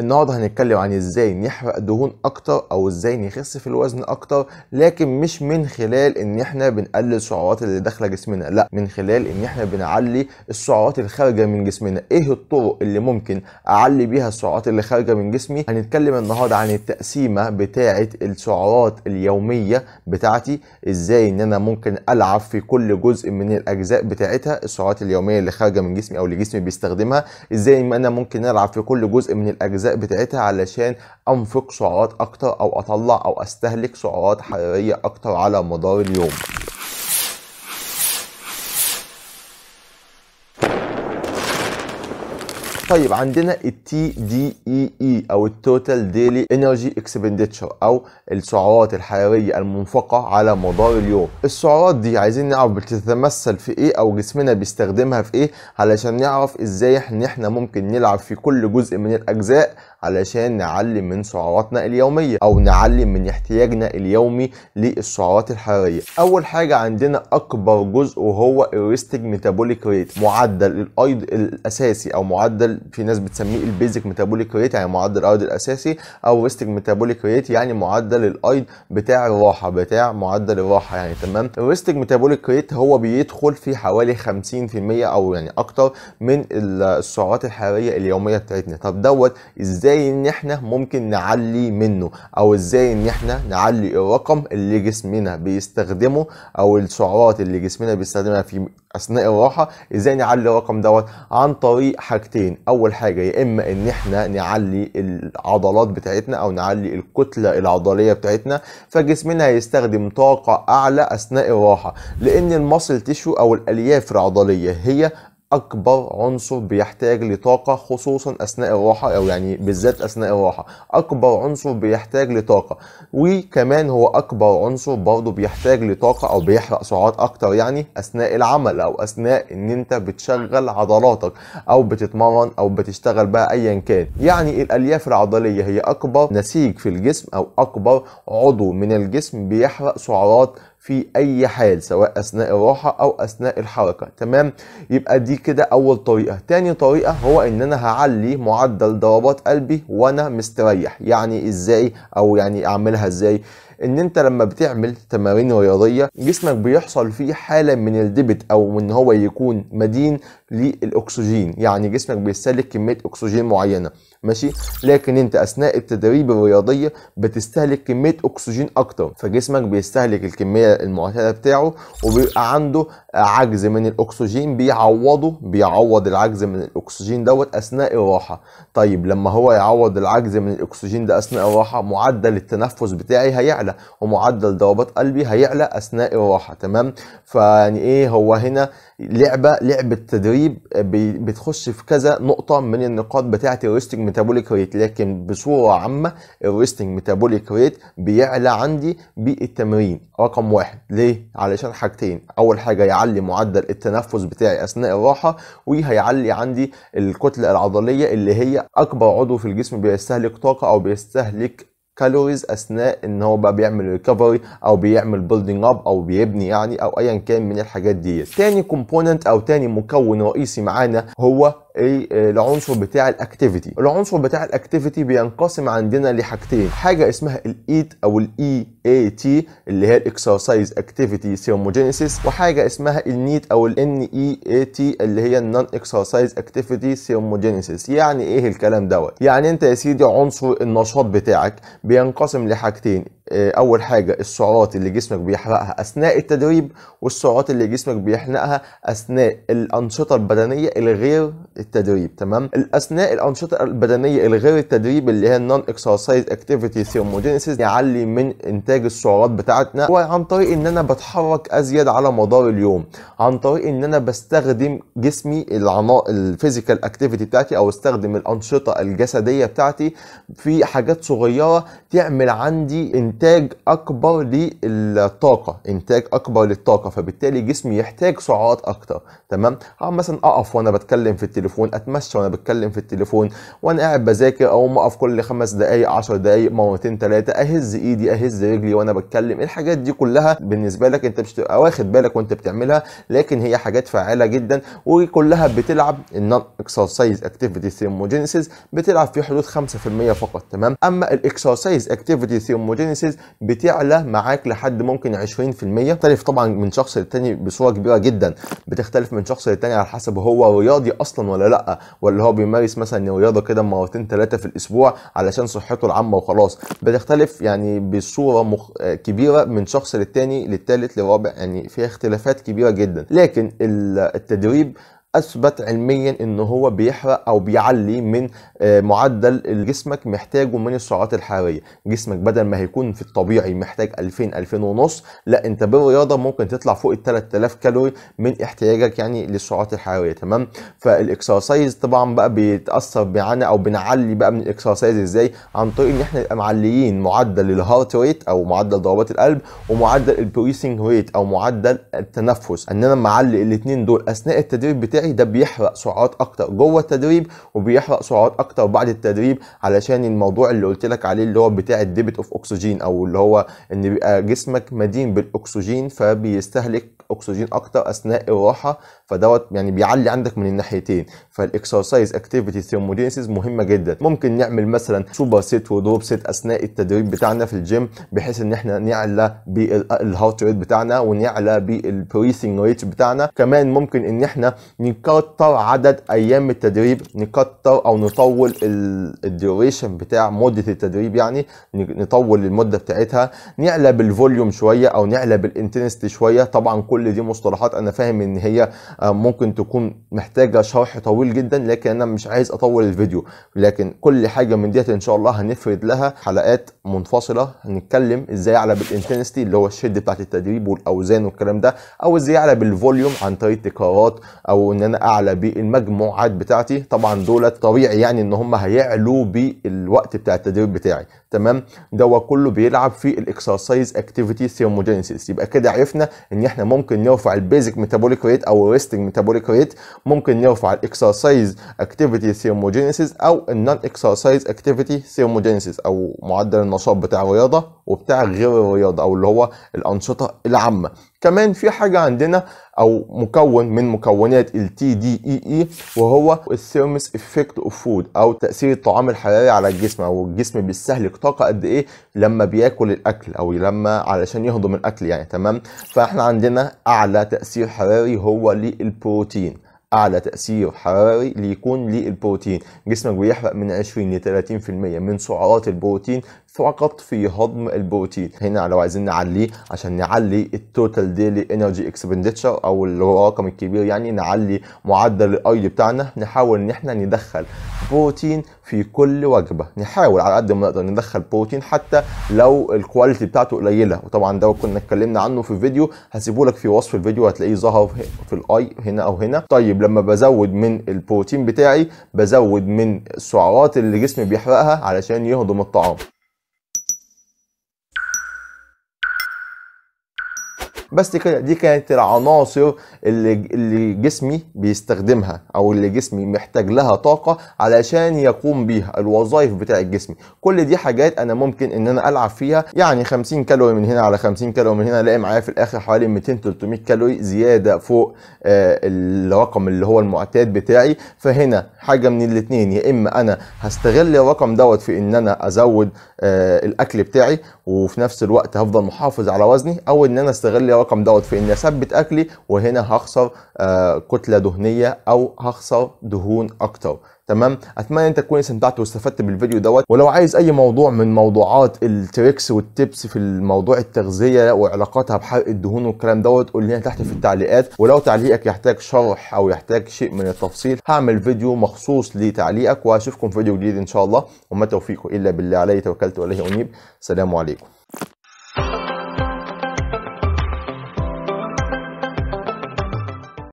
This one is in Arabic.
النهارده هنتكلم عن ازاي نحرق دهون اكتر او ازاي نخس في الوزن اكتر لكن مش من خلال ان احنا بنقلل السعرات اللي داخله جسمنا لا من خلال ان احنا بنعلي السعرات الخارجه من جسمنا ايه الطرق اللي ممكن اعلي بيها السعرات اللي خارجه من جسمي هنتكلم النهارده عن التقسيمه بتاعه السعرات اليوميه بتاعتي ازاي ان انا ممكن العب في كل جزء من الاجزاء بتاعتها السعرات اليوميه اللي خارجه من جسمي او اللي جسمي بيستخدمها ازاي ان انا ممكن العب في كل جزء من الاجزاء بتاعتها علشان انفق سعرات اكتر او اطلع او استهلك سعرات حراريه اكتر على مدار اليوم طيب عندنا التي دي اي اي او التوتال ديلي انرجي اكسبندتشر او السعرات الحراريه المنفقه على مدار اليوم السعرات دي عايزين نعرف بتتمثل في ايه او جسمنا بيستخدمها في ايه علشان نعرف ازاي ان احنا ممكن نلعب في كل جزء من الاجزاء علشان نعلي من سعراتنا اليوميه او نعلي من احتياجنا اليومي للسعرات الحراريه اول حاجه عندنا اكبر جزء وهو الريستنج ميتابوليك ريت معدل الايض الاساسي او معدل في ناس بتسميه البيزك ميتابوليك ريت يعني معدل الايض الاساسي او ريستج ميتابوليك ريت يعني معدل الايض بتاع الراحه بتاع معدل الراحه يعني تمام الريستنج ميتابوليك ريت هو بيدخل في حوالي 50% او يعني اكتر من السعرات الحراريه اليوميه بتاعتنا طب دوت ازاي ازاي ان احنا ممكن نعلي منه او ازاي ان احنا نعلي الرقم اللي جسمنا بيستخدمه او السعرات اللي جسمنا بيستخدمها في اثناء الراحه ازاي نعلي الرقم دوت عن طريق حاجتين اول حاجه يا اما ان احنا نعلي العضلات بتاعتنا او نعلي الكتله العضليه بتاعتنا فجسمنا هيستخدم طاقه اعلى اثناء الراحه لان المصل تيشو او الالياف العضليه هي اكبر عنصر بيحتاج لطاقه خصوصا اثناء الراحه او يعني بالذات اثناء الراحه اكبر عنصر بيحتاج لطاقه وكمان هو اكبر عنصر برضه بيحتاج لطاقه او بيحرق سعرات اكتر يعني اثناء العمل او اثناء ان انت بتشغل عضلاتك او بتتمرن او بتشتغل بقى ايا كان يعني الالياف العضليه هي اكبر نسيج في الجسم او اكبر عضو من الجسم بيحرق سعرات في اي حال سواء اثناء الراحه او اثناء الحركه تمام يبقى دي كده اول طريقه تاني طريقه هو ان انا هعلي معدل ضربات قلبي وانا مستريح يعني ازاي او يعني اعملها ازاي ان انت لما بتعمل تمارين رياضيه جسمك بيحصل فيه حاله من الدبت او ان هو يكون مدين للاكسجين يعني جسمك بيستهلك كميه اكسجين معينه ماشي لكن انت اثناء التدريب الرياضيه بتستهلك كميه اكسجين اكتر فجسمك بيستهلك الكميه المعتاده بتاعه وبيبقى عنده عجز من الاكسجين بيعوضه بيعوض العجز من الاكسجين دوت اثناء الراحه طيب لما هو يعوض العجز من الاكسجين ده اثناء الراحه معدل التنفس بتاعي هيعلى ومعدل ضربات قلبي هيعلى اثناء الراحه تمام فيعني ايه هو هنا لعبه لعبه تدريب بتخش في كذا نقطه من النقاط بتاعه الريستنج ميتابوليك ريت لكن بصوره عامه الريستنج ميتابوليك ريت بيعلى عندي بالتمرين رقم واحد ليه علشان حاجتين اول حاجه يعلي معدل التنفس بتاعي اثناء الراحه وهيعلي عندي الكتله العضليه اللي هي اكبر عضو في الجسم بيستهلك طاقه او بيستهلك كالوريز اثناء ان هو بقى بيعمل ريكفري او بيعمل بيلدينج اب او بيبني يعني او ايا كان من الحاجات ديت تاني كومبوننت او تاني مكون رئيسي معانا هو ايه، آه، العنصر بتاع الاكتيفيتي العنصر بتاع الاكتيفيتي بينقسم عندنا لحاجتين حاجه اسمها الايت e او الاي اي e تي اللي هي الاكسرسايز اكتيفيتي ثيرموجينيسيس وحاجه اسمها النيت e او الان اي اي تي اللي هي النون اكسرسايز اكتيفيتي ثيرموجينيسيس يعني ايه الكلام دوت يعني انت يا سيدي عنصر النشاط بتاعك بينقسم لحاجتين آه، اول حاجه السعرات اللي جسمك بيحرقها اثناء التدريب والسعرات اللي جسمك بيحرقها اثناء الانشطه البدنيه الغير التدريب تمام الاثناء الانشطه البدنيه الغير التدريب اللي هي النون اكسرسايز اكتيفيتي ثيرموجينيسيس يعلي من انتاج السعرات بتاعتنا وعن طريق ان انا بتحرك ازيد على مدار اليوم عن طريق ان انا بستخدم جسمي العنا الفيزيكال اكتيفيتي بتاعتي او استخدم الانشطه الجسديه بتاعتي في حاجات صغيره تعمل عندي انتاج اكبر للطاقه انتاج اكبر للطاقه فبالتالي جسمي يحتاج سعرات اكتر تمام مثلا اقف وانا بتكلم في التليفون التليفون اتمشى وانا بتكلم في التليفون وانا قاعد بذاكر اقوم اقف كل خمس دقائق 10 دقائق مرتين ثلاثه اهز ايدي اهز رجلي وانا بتكلم الحاجات دي كلها بالنسبه لك انت مش تبقى واخد بالك وانت بتعملها لكن هي حاجات فعاله جدا وكلها بتلعب النون اكسرسايز اكتيفيتي ثيرموجينيسيس بتلعب في حدود 5% فقط تمام اما الاكسرسايز اكتيفيتي ثيرموجينيسيس بتعلى معاك لحد ممكن 20% بتختلف طبعا من شخص للتاني بصوره كبيره جدا بتختلف من شخص للتاني على حسب هو رياضي اصلا ولا ولا لا ولا هو بيمارس مثلا رياضه كده مرتين ثلاثه في الاسبوع علشان صحته العامه وخلاص بتختلف يعني بصوره مخ... كبيره من شخص للتاني للتالت للرابع يعني فيها اختلافات كبيره جدا لكن التدريب اثبت علميا ان هو بيحرق او بيعلي من آه، معدل اللي جسمك محتاجه من السعرات الحراريه جسمك بدل ما هيكون في الطبيعي محتاج 2000 2000 ونص لا انت بالرياضه ممكن تطلع فوق ال 3000 كالوري من احتياجك يعني للسعرات الحراريه تمام فالاكسرسايز طبعا بقى بيتاثر معانا او بنعلي بقى من الاكسرسايز ازاي عن طريق ان احنا نبقى معليين معدل الهارت ريت او معدل ضربات القلب ومعدل البريسنج ريت او معدل التنفس ان انا معلي الاثنين دول اثناء التدريب بتاعي البدائي ده بيحرق سعرات اكتر جوه التدريب وبيحرق سعرات اكتر بعد التدريب علشان الموضوع اللي قلت لك عليه اللي هو بتاع الديبت اوف اكسجين او اللي هو ان بيبقى جسمك مدين بالاكسجين فبيستهلك اكسجين اكتر اثناء الراحه فدوت يعني بيعلي عندك من الناحيتين فالاكسرسايز اكتيفيتي ثيرمودينسيس مهمه جدا ممكن نعمل مثلا سوبر سيت ودروب سيت اثناء التدريب بتاعنا في الجيم بحيث ان احنا نعلى بالهارت ريت بتاعنا ونعلى بالبريثنج ريت بتاعنا كمان ممكن ان احنا نكتر عدد ايام التدريب نكتر او نطول الديوريشن بتاع مده التدريب يعني نطول المده بتاعتها نعلى بالفوليوم شويه او نعلى بالانتنستي شويه طبعا كل كل دي مصطلحات انا فاهم ان هي آه، ممكن تكون محتاجه شرح طويل جدا لكن انا مش عايز اطول الفيديو لكن كل حاجه من ديت ان شاء الله هنفرد لها حلقات منفصله هنتكلم ازاي اعلى بالانتنستي اللي هو الشد بتاعت التدريب والاوزان والكلام ده او ازاي اعلى بالفوليوم عن طريق التكرارات او ان انا اعلى بالمجموعات بتاعتي طبعا دولت طبيعي يعني ان هم هيعلوا بالوقت بتاع التدريب بتاعي تمام ده كله بيلعب في الاكسرسايز اكتيفيتي ثيرموجينيسيس يبقى كده عرفنا ان احنا ممكن نرفع البيزك ميتابوليك ريت او الريستنج ميتابوليك ريت ممكن نرفع الاكسرسايز اكتيفيتي ثيرموجينيسيس او النون اكسرسايز اكتيفيتي ثيرموجينيسيس او معدل النشاط بتاع الرياضه وبتاع غير الرياضه او اللي هو الانشطه العامه كمان في حاجه عندنا او مكون من مكونات ال اي e e وهو الثيرمس افكت اوف فود او تاثير الطعام الحراري على الجسم او الجسم بيستهلك طاقه قد ايه لما بياكل الاكل او لما علشان يهضم الاكل يعني تمام فاحنا عندنا اعلى تاثير حراري هو للبروتين اعلى تاثير حراري ليكون للبروتين جسمك بيحرق من 20 ل 30% من سعرات البروتين فقط في هضم البروتين هنا لو عايزين نعليه عشان نعلي التوتال ديلي انرجي اكسبندتشر او الرقم الكبير يعني نعلي معدل الاي بتاعنا نحاول ان احنا ندخل بروتين في كل وجبه نحاول على قد ما نقدر ندخل بروتين حتى لو الكواليتي بتاعته قليله وطبعا ده كنا اتكلمنا عنه في فيديو هسيبه لك في وصف الفيديو هتلاقيه ظهر في الاي هنا او هنا طيب لما بزود من البروتين بتاعي بزود من السعرات اللي جسمي بيحرقها علشان يهضم الطعام بس كده دي كانت العناصر اللي اللي جسمي بيستخدمها او اللي جسمي محتاج لها طاقه علشان يقوم بيها الوظائف بتاع الجسم كل دي حاجات انا ممكن ان انا العب فيها يعني 50 كالوري من هنا على 50 كالوري من هنا الاقي معايا في الاخر حوالي 200 300 كالوري زياده فوق آه، الرقم اللي هو المعتاد بتاعي فهنا حاجه من الاثنين يا اما انا هستغل الرقم دوت في ان انا ازود آه، الاكل بتاعي وفي نفس الوقت هفضل محافظ على وزني او ان انا استغل الرقم دوت في اني اثبت اكلي وهنا هخسر آه، كتله دهنيه او هخسر دهون اكتر تمام اتمنى انت تكون استمتعت واستفدت بالفيديو دوت ولو عايز اي موضوع من موضوعات التريكس والتبس في الموضوع التغذيه وعلاقاتها بحرق الدهون والكلام دوت قول لي تحت في التعليقات ولو تعليقك يحتاج شرح او يحتاج شيء من التفصيل هعمل فيديو مخصوص لتعليقك واشوفكم في فيديو جديد ان شاء الله وما توفيقه الا بالله عليه توكلت واليه انيب سلام عليكم